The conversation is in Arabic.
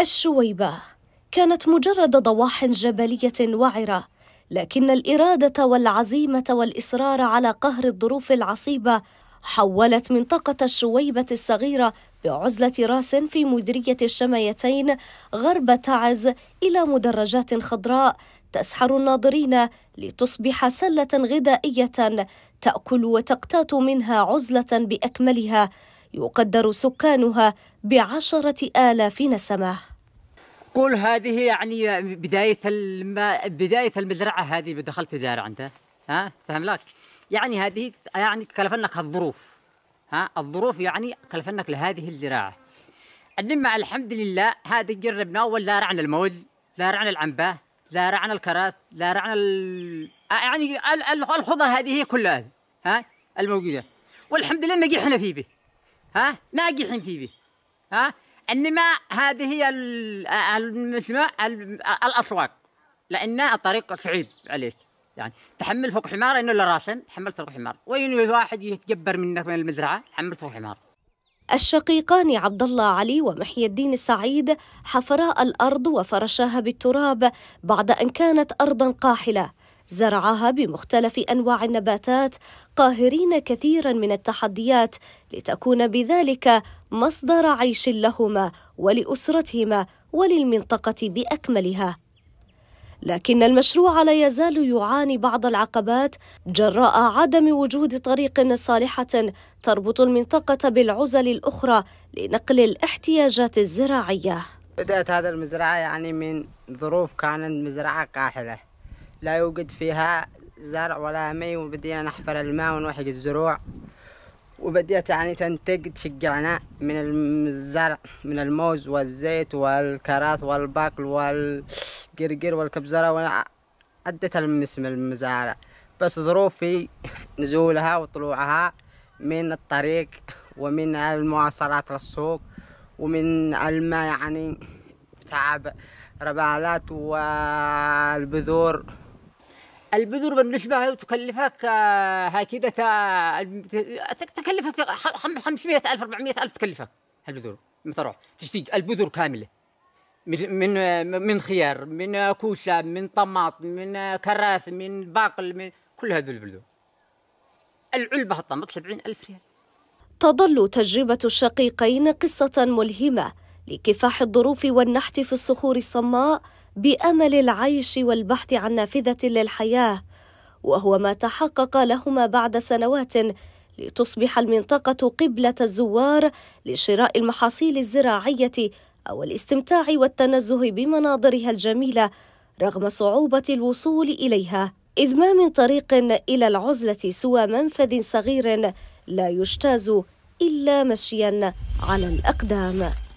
الشويبة كانت مجرد ضواحٍ جبلية وعرة لكن الإرادة والعزيمة والإصرار على قهر الظروف العصيبة حولت منطقة الشويبة الصغيرة بعزلة راس في مديرية الشمايتين غرب تعز إلى مدرجات خضراء تسحر الناظرين لتصبح سلة غذائية تأكل وتقتات منها عزلة بأكملها يقدر سكانها بعشرة آلاف نسمة قول هذه يعني بداية الم... بداية المزرعة هذه دخلت تجارة أنت ها فهم لك يعني هذه يعني كلفنك الظروف ها الظروف يعني كلفنك لهذه الزراعة النمع الحمد لله هذه جربنا ولا زارعنا الموز زارعنا العنبة زارعنا الكراث زارعنا ال... آه، يعني الخضر هذه هي كلها ها الموجودة والحمد لله نجحنا فيه به ها ناجحين فيه ها انما هذه هي المسمى الاسواق لان الطريق صعيب عليك يعني تحمل فوق حمار انه لا راسا حملت فوق حمار وين الواحد يتجبر منك من المزرعه حملت فوق حمار الشقيقان عبد الله علي ومحي الدين السعيد حفرا الارض وفرشاها بالتراب بعد ان كانت ارضا قاحله زرعها بمختلف أنواع النباتات قاهرين كثيرا من التحديات لتكون بذلك مصدر عيش لهما ولأسرتهما وللمنطقة بأكملها لكن المشروع لا يزال يعاني بعض العقبات جراء عدم وجود طريق صالحة تربط المنطقة بالعزل الأخرى لنقل الاحتياجات الزراعية بدأت هذا المزرعة يعني من ظروف كانت مزرعة كاحلة لا يوجد فيها زرع ولا مي وبدينا نحفر الماء ونوحق الزروع وبديت يعني تنتج تشجعنا من الزرع من الموز والزيت والكراث والباقل والقرقر والكبزرة عدة المسم المزارع بس ظروفي نزولها وطلوعها من الطريق ومن المواصلات للسوق ومن الماء يعني تعب ربالات والبذور البذور بالنسبة تكلفك آه، هكذا تكلفك 500 ألف 400 ألف تكلفك البذور مثلا تشتيج البذور كاملة من من آه، خيار من آه، كوسة من طماط من كراث من باقل من كل هذول البذور العلبة الطماط 70 ألف ريال تظل تجربة الشقيقين قصة ملهمة لكفاح الظروف والنحت في الصخور الصماء بامل العيش والبحث عن نافذه للحياه وهو ما تحقق لهما بعد سنوات لتصبح المنطقه قبله الزوار لشراء المحاصيل الزراعيه او الاستمتاع والتنزه بمناظرها الجميله رغم صعوبه الوصول اليها اذ ما من طريق الى العزله سوى منفذ صغير لا يجتاز الا مشيا على الاقدام